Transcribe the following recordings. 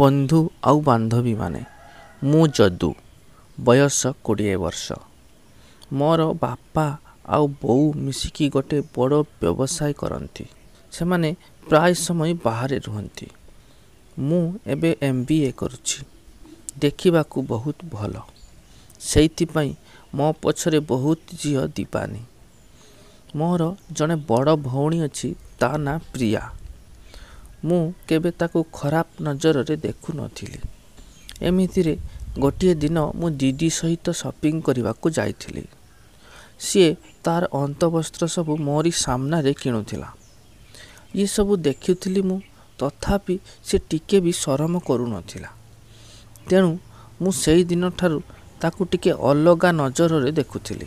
ବନ୍ଧୁ ଆଉ ବାନ୍ଧବୀମାନେ ମୁଁ ଯଦୁ ବୟସ କୋଡ଼ିଏ ବର୍ଷ ମୋର ବାପା ଆଉ ବୋଉ ମିଶିକି ଗୋଟେ ବଡ଼ ବ୍ୟବସାୟ କରନ୍ତି ସେମାନେ ପ୍ରାୟ ସମୟ ବାହାରେ ରୁହନ୍ତି ମୁଁ ଏବେ ଏମ୍ ବି ଏ କରୁଛି ଦେଖିବାକୁ ବହୁତ ଭଲ ସେଇଥିପାଇଁ ମୋ ପଛରେ ବହୁତ ଝିଅ ଦିବାନି ମୋର ଜଣେ ବଡ଼ ଭଉଣୀ ଅଛି ତା ନାଁ ପ୍ରିୟା ମୁଁ କେବେ ତାକୁ ଖରାପ ନଜରରେ ଦେଖୁନଥିଲି ଏମିତିରେ ଗୋଟିଏ ଦିନ ମୁଁ ଦିଦି ସହିତ ସପିଂ କରିବାକୁ ଯାଇଥିଲି ସିଏ ତାର ଅନ୍ତବସ୍ତ୍ର ସବୁ ମୋରି ସାମ୍ନାରେ କିଣୁଥିଲା ଇଏ ସବୁ ଦେଖୁଥିଲି ମୁଁ ତଥାପି ସେ ଟିକେ ବି ସରମ କରୁନଥିଲା ତେଣୁ ମୁଁ ସେଇଦିନଠାରୁ ତାକୁ ଟିକେ ଅଲଗା ନଜରରେ ଦେଖୁଥିଲି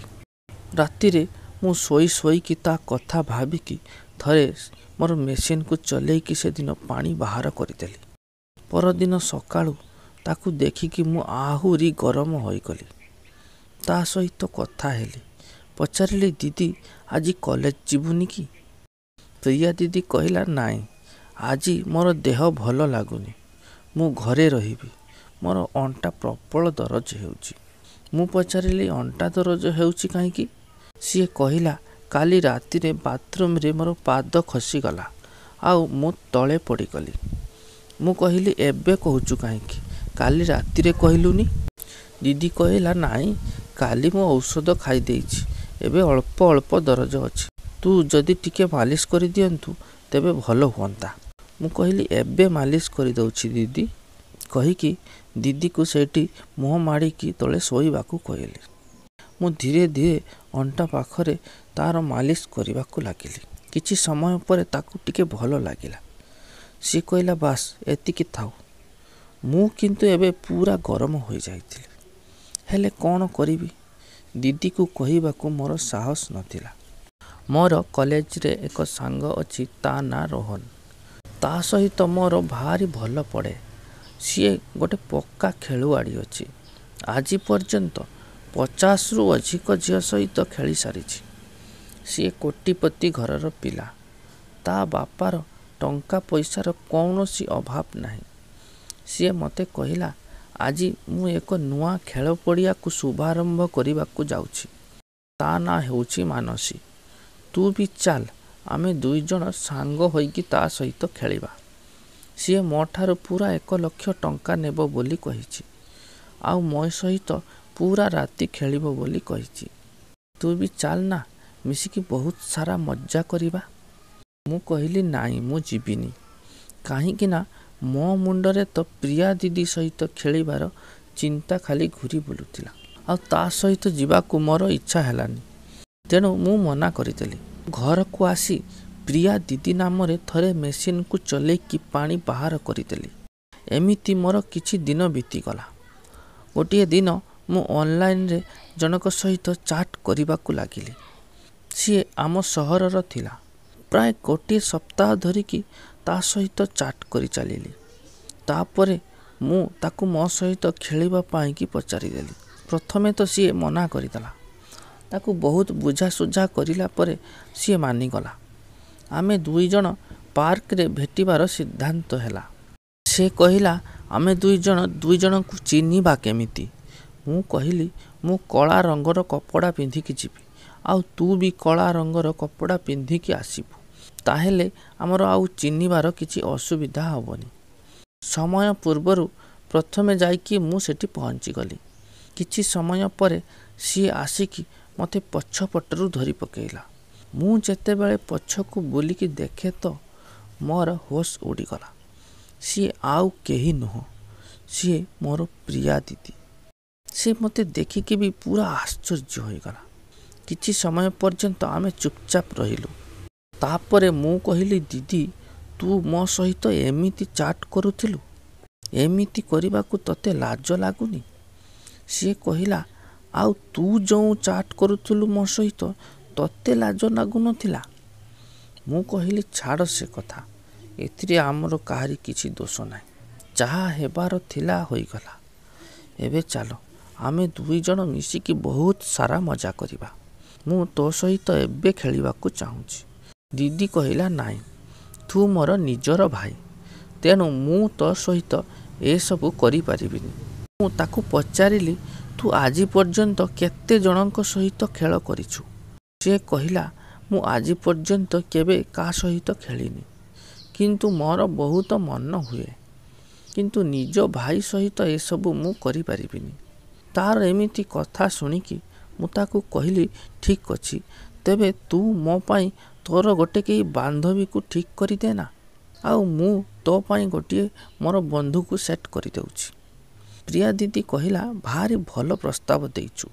ରାତିରେ ମୁଁ ଶୋଇ ଶୋଇକି ତା କଥା ଭାବିକି ଥରେ ମୋର ମେସିନ୍କୁ ଚଲେଇକି ସେଦିନ ପାଣି ବାହାର କରିଦେଲି ପରଦିନ ସକାଳୁ ତାକୁ ଦେଖିକି ମୁଁ ଆହୁରି ଗରମ ହୋଇଗଲି ତା ସହିତ କଥା ହେଲି ପଚାରିଲି ଦିଦି ଆଜି କଲେଜ ଯିବୁନି କି ପ୍ରିୟା ଦିଦି କହିଲା ନାଇଁ ଆଜି ମୋର ଦେହ ଭଲ ଲାଗୁନି ମୁଁ ଘରେ ରହିବି ମୋର ଅଣ୍ଟା ପ୍ରବଳ ଦରଜ ହେଉଛି ମୁଁ ପଚାରିଲି ଅଣ୍ଟା ଦରଜ ହେଉଛି କାହିଁକି ସିଏ କହିଲା କାଲି ରାତିରେ ବାଥରୁମ୍ରେ ମୋର ପାଦ ଖସିଗଲା ଆଉ ମୁଁ ତଳେ ପଡ଼ିଗଲି ମୁଁ କହିଲି ଏବେ କହୁଛୁ କାହିଁକି କାଲି ରାତିରେ କହିଲୁନି ଦିଦି କହିଲା ନାହିଁ କାଲି ମୁଁ ଔଷଧ ଖାଇଦେଇଛି ଏବେ ଅଳ୍ପ ଅଳ୍ପ ଦରଜ ଅଛି ତୁ ଯଦି ଟିକେ ମାଲିସ୍ କରିଦିଅନ୍ତୁ ତେବେ ଭଲ ହୁଅନ୍ତା ମୁଁ କହିଲି ଏବେ ମାଲିସ୍ କରିଦେଉଛି ଦିଦି କହିକି ଦିଦିକୁ ସେଇଠି ମୁହଁ ମାଡ଼ିକି ତଳେ ଶୋଇବାକୁ କହିଲି ମୁଁ ଧୀରେ ଧୀରେ ଅଣ୍ଟା ପାଖରେ ତା'ର ମାଲିସ କରିବାକୁ ଲାଗିଲି କିଛି ସମୟ ପରେ ତାକୁ ଟିକେ ଭଲ ଲାଗିଲା ସେ କହିଲା ବାସ୍ ଏତିକି ଥାଉ ମୁଁ କିନ୍ତୁ ଏବେ ପୁରା ଗରମ ହୋଇଯାଇଥିଲି ହେଲେ କ'ଣ କରିବି ଦିଦିକୁ କହିବାକୁ ମୋର ସାହସ ନଥିଲା ମୋର କଲେଜରେ ଏକ ସାଙ୍ଗ ଅଛି ତା ନାଁ ରୋହନ ତା ସହିତ ମୋର ଭାରି ଭଲ ପଡ଼େ ସିଏ ଗୋଟେ ପକ୍କା ଖେଳୁଆଡ଼ି ଅଛି ଆଜି ପର୍ଯ୍ୟନ୍ତ ପଚାଶରୁ ଅଧିକ ଝିଅ ସହିତ ଖେଳି ସାରିଛି ସିଏ କୋଟିପତି ଘରର ପିଲା ତା ବାପାର ଟଙ୍କା ପଇସାର କୌଣସି ଅଭାବ ନାହିଁ ସିଏ ମୋତେ କହିଲା ଆଜି ମୁଁ ଏକ ନୂଆ ଖେଳ ପଡ଼ିଆକୁ ଶୁଭାରମ୍ଭ କରିବାକୁ ଯାଉଛି ତା ନାଁ ହେଉଛି ମାନସୀ ତୁ ବି ଚାଲ ଆମେ ଦୁଇ ଜଣ ସାଙ୍ଗ ହୋଇକି ତା ସହିତ ଖେଳିବା ସିଏ ମୋ ଠାରୁ ପୁରା ଏକ ଲକ୍ଷ ଟଙ୍କା ନେବ ବୋଲି କହିଛି ଆଉ ମୋ ସହିତ ପୁରା ରାତି ଖେଳିବ ବୋଲି କହିଛି ତୁ ବି ଚାଲ ନା ମିଶିକି ବହୁତ ସାରା ମଜା କରିବା ମୁଁ କହିଲି ନାଇଁ ମୁଁ ଯିବିନି କାହିଁକିନା ମୋ ମୁଣ୍ଡରେ ତ ପ୍ରିୟା ଦିଦି ସହିତ ଖେଳିବାର ଚିନ୍ତା ଖାଲି ଘୁରି ବୁଲୁଥିଲା ଆଉ ତା ସହିତ ଯିବାକୁ ମୋର ଇଚ୍ଛା ହେଲାନି ତେଣୁ ମୁଁ ମନା କରିଦେଲି ଘରକୁ ଆସି ପ୍ରିୟା ଦିଦି ନାମରେ ଥରେ ମେସିନ୍କୁ ଚଲେଇକି ପାଣି ବାହାର କରିଦେଲି ଏମିତି ମୋର କିଛି ଦିନ ବିତିଗଲା ଗୋଟିଏ ଦିନ ମୁଁ ଅନଲାଇନ୍ରେ ଜଣଙ୍କ ସହିତ ଚାଟ୍ କରିବାକୁ ଲାଗିଲି ସିଏ ଆମ ସହରର ଥିଲା ପ୍ରାୟ ଗୋଟିଏ ସପ୍ତାହ ଧରିକି ତା ସହିତ ଚାଟ୍ କରି ଚାଲିଲି ତାପରେ ମୁଁ ତାକୁ ମୋ ସହିତ ଖେଳିବା ପାଇଁକି ପଚାରିଦେଲି ପ୍ରଥମେ ତ ସିଏ ମନା କରିଦେଲା ତାକୁ ବହୁତ ବୁଝାସୁଝା କରିଲା ପରେ ସିଏ ମାନିଗଲା ଆମେ ଦୁଇଜଣ ପାର୍କରେ ଭେଟିବାର ସିଦ୍ଧାନ୍ତ ହେଲା ସେ କହିଲା ଆମେ ଦୁଇଜଣ ଦୁଇଜଣଙ୍କୁ ଚିହ୍ନିବା କେମିତି ମୁଁ କହିଲି ମୁଁ କଳା ରଙ୍ଗର କପଡ଼ା ପିନ୍ଧିକି ଯିବି ଆଉ ତୁ ବି କଳା ରଙ୍ଗର କପଡ଼ା ପିନ୍ଧିକି ଆସିବୁ ତାହେଲେ ଆମର ଆଉ ଚିହ୍ନିବାର କିଛି ଅସୁବିଧା ହେବନି ସମୟ ପୂର୍ବରୁ ପ୍ରଥମେ ଯାଇକି ମୁଁ ସେଠି ପହଞ୍ଚିଗଲି କିଛି ସମୟ ପରେ ସିଏ ଆସିକି ମୋତେ ପଛ ପଟରୁ ଧରି ପକାଇଲା ମୁଁ ଯେତେବେଳେ ପଛକୁ ବୁଲିକି ଦେଖେ ତ ମୋର ହୋସ୍ ଉଡ଼ିଗଲା ସିଏ ଆଉ କେହି ନୁହଁ ସିଏ ମୋର ପ୍ରିୟା ଦିଦି ସିଏ ମୋତେ ଦେଖିକି ବି ପୁରା ଆଶ୍ଚର୍ଯ୍ୟ ହୋଇଗଲା କିଛି ସମୟ ପର୍ଯ୍ୟନ୍ତ ଆମେ ଚୁପଚାପ୍ ରହିଲୁ ତାପରେ ମୁଁ କହିଲି ଦିଦି ତୁ ମୋ ସହିତ ଏମିତି ଚାଟ୍ କରୁଥିଲୁ ଏମିତି କରିବାକୁ ତୋତେ ଲାଜ ଲାଗୁନି ସିଏ କହିଲା ଆଉ ତୁ ଯେଉଁ ଚାଟ୍ କରୁଥିଲୁ ମୋ ସହିତ ତୋତେ ଲାଜ ଲାଗୁନଥିଲା ମୁଁ କହିଲି ଛାଡ଼ ସେ କଥା ଏଥିରେ ଆମର କାହାରି କିଛି ଦୋଷ ନାହିଁ ଯାହା ହେବାର ଥିଲା ହୋଇଗଲା ଏବେ ଚାଲ ଆମେ ଦୁଇ ଜଣ ମିଶିକି ବହୁତ ସାରା ମଜା କରିବା ମୁଁ ତୋ ସହିତ ଏବେ ଖେଳିବାକୁ ଚାହୁଁଛି ଦିଦି କହିଲା ନାହିଁ ତୁ ମୋର ନିଜର ଭାଇ ତେଣୁ ମୁଁ ତୋ ସହିତ ଏସବୁ କରିପାରିବିନି ମୁଁ ତାକୁ ପଚାରିଲି ତୁ ଆଜି ପର୍ଯ୍ୟନ୍ତ କେତେ ଜଣଙ୍କ ସହିତ ଖେଳ କରିଛୁ ସେ କହିଲା ମୁଁ ଆଜି ପର୍ଯ୍ୟନ୍ତ କେବେ କାହା ସହିତ ଖେଳିନି କିନ୍ତୁ ମୋର ବହୁତ ମନ ହୁଏ କିନ୍ତୁ ନିଜ ଭାଇ ସହିତ ଏସବୁ ମୁଁ କରିପାରିବିନି ତାର ଏମିତି କଥା ଶୁଣିକି ମୁଁ ତାକୁ କହିଲି ଠିକ୍ ଅଛି ତେବେ ତୁ ମୋ ପାଇଁ ତୋର ଗୋଟେ କେହି ବାନ୍ଧବୀକୁ ଠିକ୍ କରିଦେ ନା ଆଉ ମୁଁ ତୋ ପାଇଁ ଗୋଟିଏ ମୋର ବନ୍ଧୁକୁ ସେଟ୍ କରିଦେଉଛି ପ୍ରିୟା ଦିଦି କହିଲା ଭାରି ଭଲ ପ୍ରସ୍ତାବ ଦେଇଛୁ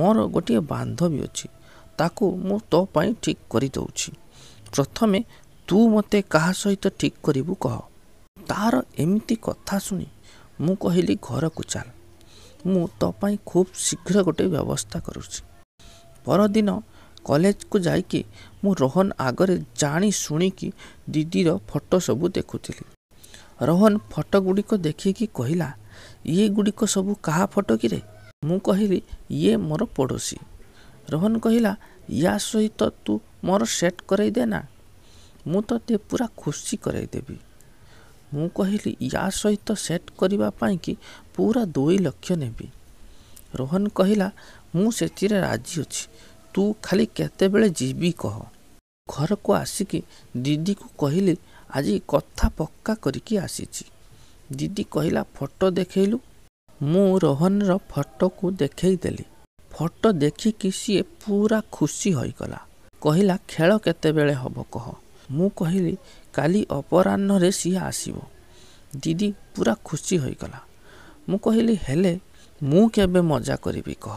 ମୋର ଗୋଟିଏ ବାନ୍ଧବୀ ଅଛି ତାକୁ ମୁଁ ତୋ ପାଇଁ ଠିକ୍ କରିଦେଉଛି ପ୍ରଥମେ ତୁ ମୋତେ କାହା ସହିତ ଠିକ୍ କରିବୁ କହ ତାର ଏମିତି କଥା ଶୁଣି ମୁଁ କହିଲି ଘରକୁ ଚାଲ ମୁଁ ତୋ ପାଇଁ ଖୁବ୍ ଶୀଘ୍ର ଗୋଟେ ବ୍ୟବସ୍ଥା କରୁଛି ପରଦିନ କଲେଜକୁ ଯାଇକି ମୁଁ ରୋହନ ଆଗରେ ଜାଣି ଶୁଣିକି ଦିଦିର ଫଟୋ ସବୁ ଦେଖୁଥିଲି ରୋହନ ଫଟୋଗୁଡ଼ିକ ଦେଖିକି କହିଲା ଇଏ ଗୁଡ଼ିକ ସବୁ କାହା ଫଟୋ କିରେ ମୁଁ କହିଲି ଇଏ ମୋର ପଡ଼ୋଶୀ ରୋହନ କହିଲା ୟା ସହିତ ତୁ ମୋର ସେଟ୍ କରେଇଦେ ନା ମୁଁ ତୋତେ ପୁରା ଖୁସି ଦେବି ମୁଁ କହିଲି ୟା ସହିତ ସେଟ୍ କରିବା ପାଇଁକି ପୁରା ଦୁଇ ଲକ୍ଷ ନେବି ରୋହନ କହିଲା ମୁଁ ସେଥିରେ ରାଜି ଅଛି ତୁ ଖାଲି କେତେବେଳେ ଯିବି କହ ଘରକୁ ଆସିକି ଦିଦିକୁ କହିଲି ଆଜି କଥା ପକ୍କା କରିକି ଆସିଛି ଦିଦି କହିଲା ଫଟୋ ଦେଖେଇଲୁ ମୁଁ ରୋହନର ଫଟୋକୁ ଦେଖେଇଦେଲି ଫଟୋ ଦେଖିକି ସିଏ ପୁରା ଖୁସି ହୋଇଗଲା କହିଲା ଖେଳ କେତେବେଳେ ହେବ କହ ମୁଁ କହିଲି କାଲି ଅପରାହ୍ନରେ ସିଏ ଆସିବ ଦିଦି ପୁରା ଖୁସି ହୋଇଗଲା ମୁଁ କହିଲି ହେଲେ ମୁଁ କେବେ ମଜା କରିବି କହ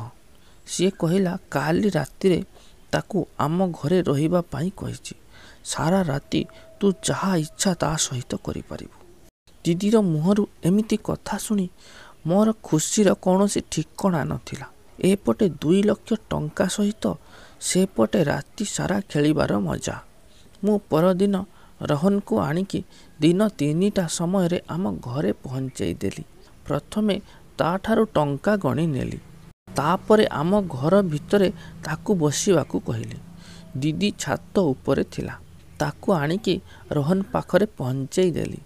ସିଏ କହିଲା କାଲି ରାତିରେ ତାକୁ ଆମ ଘରେ ରହିବା ପାଇଁ କହିଛି ସାରା ରାତି ତୁ ଯାହା ଇଚ୍ଛା ତା ସହିତ କରିପାରିବୁ ଦିଦିର ମୁହଁରୁ ଏମିତି କଥା ଶୁଣି ମୋର ଖୁସିର କୌଣସି ଠିକଣା ନଥିଲା ଏପଟେ ଦୁଇ ଲକ୍ଷ ଟଙ୍କା ସହିତ ସେପଟେ ରାତି ସାରା ଖେଳିବାର ମଜା ମୁଁ ପରଦିନ ରୋହନକୁ ଆଣିକି ଦିନ ତିନିଟା ସମୟରେ ଆମ ଘରେ ପହଞ୍ଚାଇ ଦେଲି ପ୍ରଥମେ ତା'ଠାରୁ ଟଙ୍କା ଗଣି ନେଲି ତାପରେ ଆମ ଘର ଭିତରେ ତାକୁ ବସିବାକୁ କହିଲି ଦିଦି ଛାତ ଉପରେ ଥିଲା ତାକୁ ଆଣିକି ରୋହନ ପାଖରେ ପହଞ୍ଚାଇ ଦେଲି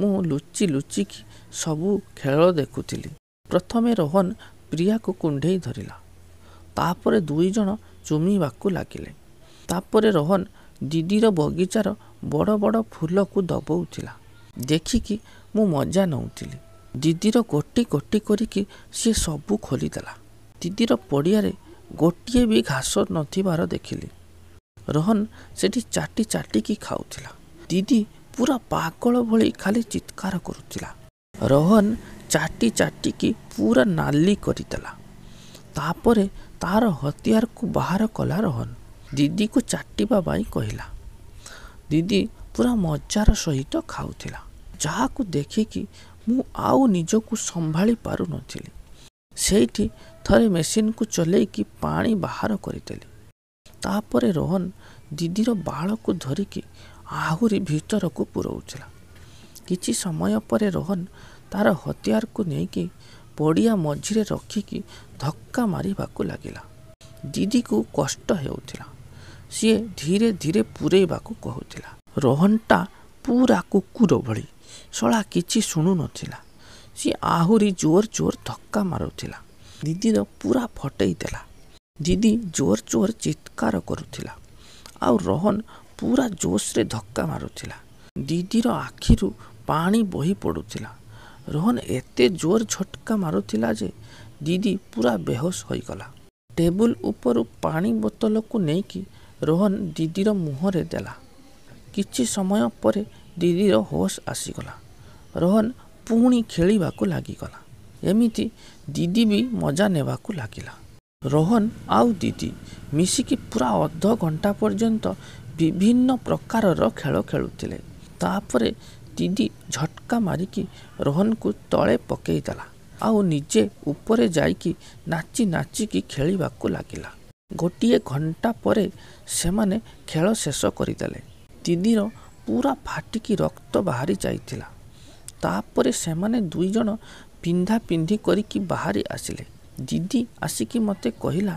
ମୁଁ ଲୁଚି ଲୁଚିକି ସବୁ ଖେଳ ଦେଖୁଥିଲି ପ୍ରଥମେ ରୋହନ ପ୍ରିୟାକୁ କୁଣ୍ଢେଇ ଧରିଲା ତାପରେ ଦୁଇଜଣ ଚୁମିବାକୁ ଲାଗିଲେ ତାପରେ ରୋହନ ଦିଦିର ବଗିଚାର ବଡ଼ ବଡ଼ ଫୁଲକୁ ଦବଉଥିଲା ଦେଖିକି ମୁଁ ମଜା ନେଉଥିଲି ଦିଦିର ଗୋଟି ଗୋଟି କରିକି ସିଏ ସବୁ ଖୋଲିଦେଲା ଦିଦିର ପଡ଼ିଆରେ ଗୋଟିଏ ବି ଘାସ ନଥିବାର ଦେଖିଲି ରୋହନ ସେଠି ଚାଟି ଚାଟିକି ଖାଉଥିଲା ଦିଦି ପୁରା ପାଗଳ ଭଳି ଖାଲି ଚିତ୍କାର କରୁଥିଲା ରୋହନ ଚାଟି ଚାଟିକି ପୁରା ନାଲି କରିଦେଲା ତାପରେ ତାର ହତିଆରକୁ ବାହାର କଲା ରୋହନ ଦିଦିକୁ ଚାଟିବା ପାଇଁ କହିଲା ଦିଦି ପୁରା ମଜାର ସହିତ ଖାଉଥିଲା ଯାହାକୁ ଦେଖିକି ମୁଁ ଆଉ ନିଜକୁ ସମ୍ଭାଳି ପାରୁନଥିଲି ସେଇଠି ଥରେ ମେସିନ୍କୁ ଚଲେଇକି ପାଣି ବାହାର କରିଦେଲି ତାପରେ ରୋହନ ଦିଦିର ବାଳକୁ ଧରିକି ଆହୁରି ଭିତରକୁ ପୁରଉଥିଲା କିଛି ସମୟ ପରେ ରୋହନ ତା'ର ହତିଆରକୁ ନେଇକି ପଡ଼ିଆ ମଝିରେ ରଖିକି ଧକ୍କା ମାରିବାକୁ ଲାଗିଲା ଦିଦିକୁ କଷ୍ଟ ହେଉଥିଲା ସିଏ ଧୀରେ ଧୀରେ ପୁରେଇବାକୁ କହୁଥିଲା ରୋହନଟା ପୁରା କୁକୁର ଭଳି ଶଳା କିଛି ଶୁଣୁନଥିଲା ସିଏ ଆହୁରି ଜୋର ଜୋର ଧକ୍କା ମାରୁଥିଲା ଦିଦିର ପୁରା ଫଟେଇ ଦେଲା ଦିଦି ଜୋର ଜୋର ଚିତ୍କାର କରୁଥିଲା ଆଉ ରୋହନ ପୁରା ଜୋସ୍ରେ ଧକ୍କା ମାରୁଥିଲା ଦିଦିର ଆଖିରୁ ପାଣି ବହି ପଡ଼ୁଥିଲା ରୋହନ ଏତେ ଜୋର ଝଟକା ମାରୁଥିଲା ଯେ ଦିଦି ପୁରା ବେହୋସ ହୋଇଗଲା ଟେବୁଲ ଉପରୁ ପାଣି ବୋତଲକୁ ନେଇକି ରୋହନ ଦିଦିର ମୁହଁରେ ଦେଲା କିଛି ସମୟ ପରେ ଦିଦିର ହୋସ୍ ଆସିଗଲା ରୋହନ ପୁଣି ଖେଳିବାକୁ ଲାଗିଗଲା ଏମିତି ଦିଦି ବି ମଜା ନେବାକୁ ଲାଗିଲା ରୋହନ ଆଉ ଦିଦି ମିଶିକି ପୁରା ଅଧ ଘଣ୍ଟା ପର୍ଯ୍ୟନ୍ତ ବିଭିନ୍ନ ପ୍ରକାରର ଖେଳ ଖେଳୁଥିଲେ ତାପରେ ଦିଦି ଝଟକା ମାରିକି ରୋହନକୁ ତଳେ ପକେଇଦେଲା ଆଉ ନିଜେ ଉପରେ ଯାଇକି ନାଚି ନାଚିକି ଖେଳିବାକୁ ଲାଗିଲା ଗୋଟିଏ ଘଣ୍ଟା ପରେ ସେମାନେ ଖେଳ ଶେଷ କରିଦେଲେ ଦିଦିର ପୁରା ଫାଟିକି ରକ୍ତ ବାହାରି ଯାଇଥିଲା ତାପରେ ସେମାନେ ଦୁଇଜଣ ପିନ୍ଧା ପିନ୍ଧି କରିକି ବାହାରି ଆସିଲେ ଦିଦି ଆସିକି ମୋତେ କହିଲା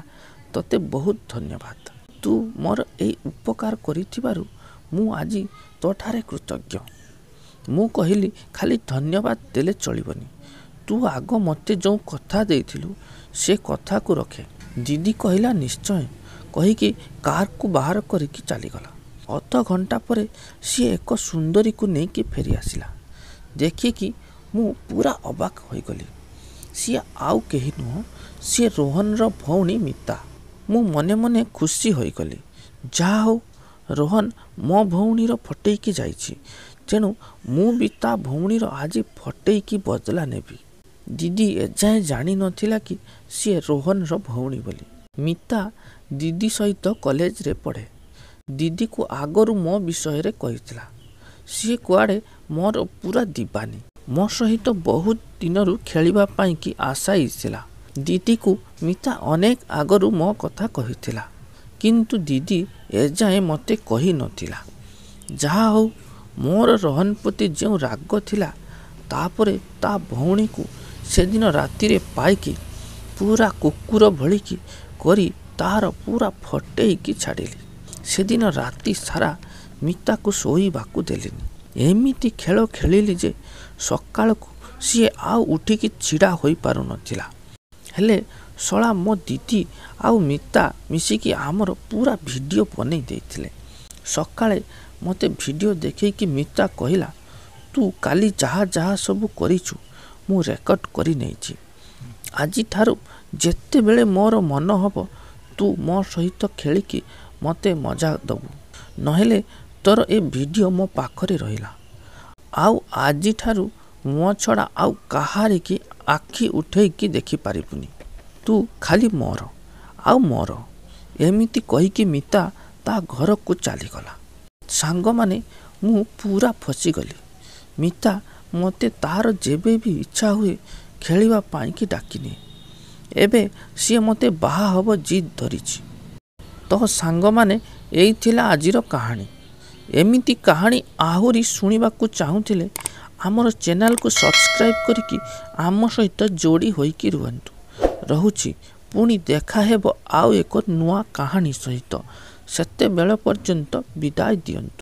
ତୋତେ ବହୁତ ଧନ୍ୟବାଦ ତୁ ମୋର ଏଇ ଉପକାର କରିଥିବାରୁ ମୁଁ ଆଜି ତୋଠାରେ କୃତଜ୍ଞ ମୁଁ କହିଲି ଖାଲି ଧନ୍ୟବାଦ ଦେଲେ ଚଳିବନି ତୁ ଆଗ ମୋତେ ଯେଉଁ କଥା ଦେଇଥିଲୁ ସେ କଥାକୁ ରଖେ ଦିଦି କହିଲା ନିଶ୍ଚୟ କହିକି କାର୍କୁ ବାହାର କରିକି ଚାଲିଗଲା ଅଧ ଘଣ୍ଟା ପରେ ସିଏ ଏକ ସୁନ୍ଦରୀକୁ ନେଇକି ଫେରି ଆସିଲା ଦେଖିକି ମୁଁ ପୁରା ଅବାକ ହୋଇଗଲି ସିଏ ଆଉ କେହି ନୁହଁ ସିଏ ରୋହନର ଭଉଣୀ ମିତା ମୁଁ ମନେ ମନେ ଖୁସି ହୋଇଗଲି ଯାହା ହଉ ରୋହନ ମୋ ଭଉଣୀର ଫଟେଇକି ଯାଇଛି ତେଣୁ ମୁଁ ବି ତା ଭଉଣୀର ଆଜି ଫଟେଇକି ବଦଲା ନେବି ଦିଦି ଏଯାଏଁ ଜାଣିନଥିଲା କି ସିଏ ରୋହନର ଭଉଣୀ ବୋଲି ମିତା ଦିଦି ସହିତ କଲେଜରେ ପଢ଼େ ଦିଦିକୁ ଆଗରୁ ମୋ ବିଷୟରେ କହିଥିଲା ସିଏ କୁଆଡ଼େ ମୋର ପୁରା ଦିବାନୀ ମୋ ସହିତ ବହୁତ ଦିନରୁ ଖେଳିବା ପାଇଁକି ଆଶାୟୀ ଥିଲା ଦିଦିକୁ ମିତା ଅନେକ ଆଗରୁ ମୋ କଥା କହିଥିଲା କିନ୍ତୁ ଦିଦି ଏଯାଏଁ ମୋତେ କହିନଥିଲା ଯାହା ହଉ ମୋର ରୋହନ ପ୍ରତି ଯେଉଁ ରାଗ ଥିଲା ତାପରେ ତା ଭଉଣୀକୁ ସେଦିନ ରାତିରେ ପାଇକି ପୁରା କୁକୁର ଭଳିକି କରି ତାହାର ପୁରା ଫଟେଇକି ଛାଡ଼ିଲି ସେଦିନ ରାତି ସାରା ମିତାକୁ ଶୋଇବାକୁ ଦେଲିନି ଏମିତି ଖେଳ ଖେଳିଲି ଯେ ସକାଳକୁ ସିଏ ଆଉ ଉଠିକି ଛିଡ଼ା ହୋଇପାରୁନଥିଲା ହେଲେ ଶଳା ମୋ ଦିଦି ଆଉ ମିତା ମିଶିକି ଆମର ପୁରା ଭିଡ଼ିଓ ବନେଇ ଦେଇଥିଲେ ସକାଳେ ମୋତେ ଭିଡ଼ିଓ ଦେଖେଇକି ମିତା କହିଲା ତୁ କାଲି ଯାହା ଯାହା ସବୁ କରିଛୁ ମୁଁ ରେକର୍ଡ଼ କରି ନେଇଛି ଆଜିଠାରୁ ଯେତେବେଳେ ମୋର ମନ ହେବ ତୁ ମୋ ସହିତ ଖେଳିକି ମୋତେ ମଜା ଦେବୁ ନହେଲେ ତୋର ଏ ଭିଡ଼ିଓ ମୋ ପାଖରେ ରହିଲା ଆଉ ଆଜିଠାରୁ ମୋ ଛଡ଼ା ଆଉ କାହାରିକି ଆଖି ଉଠେଇକି ଦେଖିପାରିବୁନି ତୁ ଖାଲି ମୋର ଆଉ ମୋର ଏମିତି କହିକି ମିତା ତା ଘରକୁ ଚାଲିଗଲା ସାଙ୍ଗମାନେ ମୁଁ ପୁରା ଫସିଗଲି ମିତା ମୋତେ ତାହାର ଯେବେ ବି ଇଚ୍ଛା ହୁଏ ଖେଳିବା ପାଇଁକି ଡାକିନିଏ ଏବେ ସିଏ ମୋତେ ବାହା ହେବ ଜିଦ୍ ଧରିଛି ତ ସାଙ୍ଗମାନେ ଏଇ ଥିଲା ଆଜିର କାହାଣୀ ଏମିତି କାହାଣୀ ଆହୁରି ଶୁଣିବାକୁ ଚାହୁଁଥିଲେ ଆମର ଚ୍ୟାନେଲକୁ ସବସ୍କ୍ରାଇବ୍ କରିକି ଆମ ସହିତ ଯୋଡ଼ି ହୋଇକି ରୁହନ୍ତୁ ରହୁଛି ପୁଣି ଦେଖା ହେବ ଆଉ ଏକ ନୂଆ କାହାଣୀ ସହିତ ସେତେବେଳ ପର୍ଯ୍ୟନ୍ତ ବିଦାୟ ଦିଅନ୍ତୁ